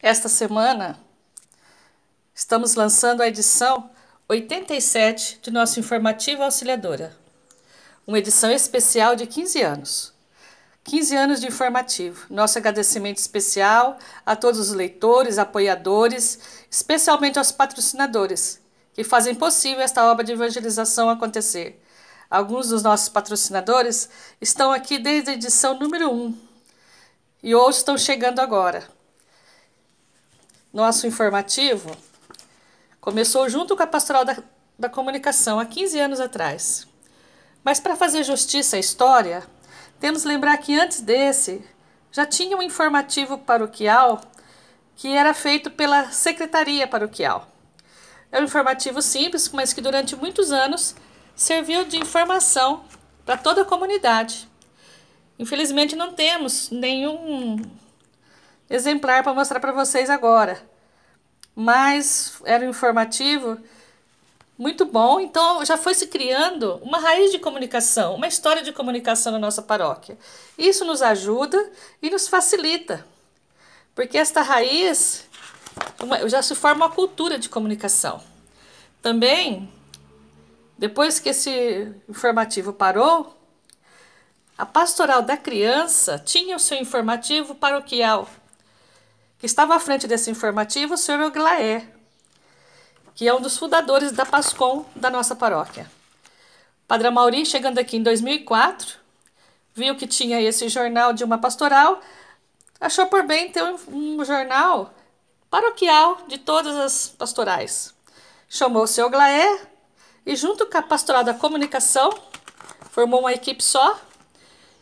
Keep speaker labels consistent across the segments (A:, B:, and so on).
A: Esta semana estamos lançando a edição 87 de nosso informativo Auxiliadora, uma edição especial de 15 anos. 15 anos de informativo. Nosso agradecimento especial a todos os leitores, apoiadores, especialmente aos patrocinadores que fazem possível esta obra de evangelização acontecer. Alguns dos nossos patrocinadores estão aqui desde a edição número 1 e outros estão chegando agora nosso informativo começou junto com a Pastoral da, da Comunicação, há 15 anos atrás. Mas para fazer justiça à história, temos que lembrar que antes desse já tinha um informativo paroquial que era feito pela Secretaria Paroquial. É um informativo simples, mas que durante muitos anos serviu de informação para toda a comunidade. Infelizmente, não temos nenhum exemplar para mostrar para vocês agora. Mas era um informativo muito bom, então já foi se criando uma raiz de comunicação, uma história de comunicação na nossa paróquia. Isso nos ajuda e nos facilita, porque esta raiz uma, já se forma uma cultura de comunicação. Também, depois que esse informativo parou, a pastoral da criança tinha o seu informativo paroquial que estava à frente desse informativo, o senhor Euglaé, que é um dos fundadores da PASCOM da nossa paróquia. Padre Mauri, chegando aqui em 2004, viu que tinha esse jornal de uma pastoral, achou por bem ter um, um jornal paroquial de todas as pastorais. Chamou o seu Glaé e, junto com a pastoral da comunicação, formou uma equipe só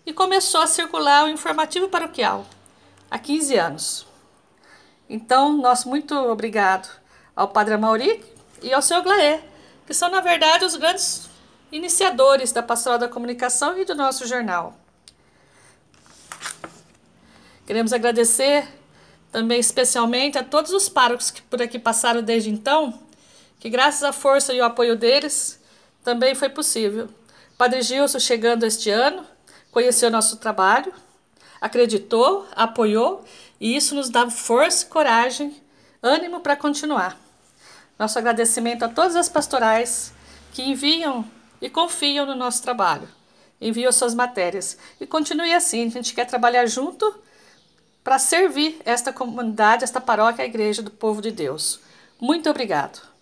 A: e começou a circular o informativo paroquial há 15 anos. Então, nosso muito obrigado ao Padre Amauri e ao Sr. Glaé, que são, na verdade, os grandes iniciadores da Pastoral da Comunicação e do nosso jornal. Queremos agradecer também especialmente a todos os párocos que por aqui passaram desde então, que graças à força e ao apoio deles, também foi possível. Padre Gilson chegando este ano, conheceu nosso trabalho, acreditou, apoiou e isso nos dá força, coragem, ânimo para continuar. Nosso agradecimento a todas as pastorais que enviam e confiam no nosso trabalho, enviam suas matérias e continue assim. A gente quer trabalhar junto para servir esta comunidade, esta paróquia, a igreja do povo de Deus. Muito obrigado.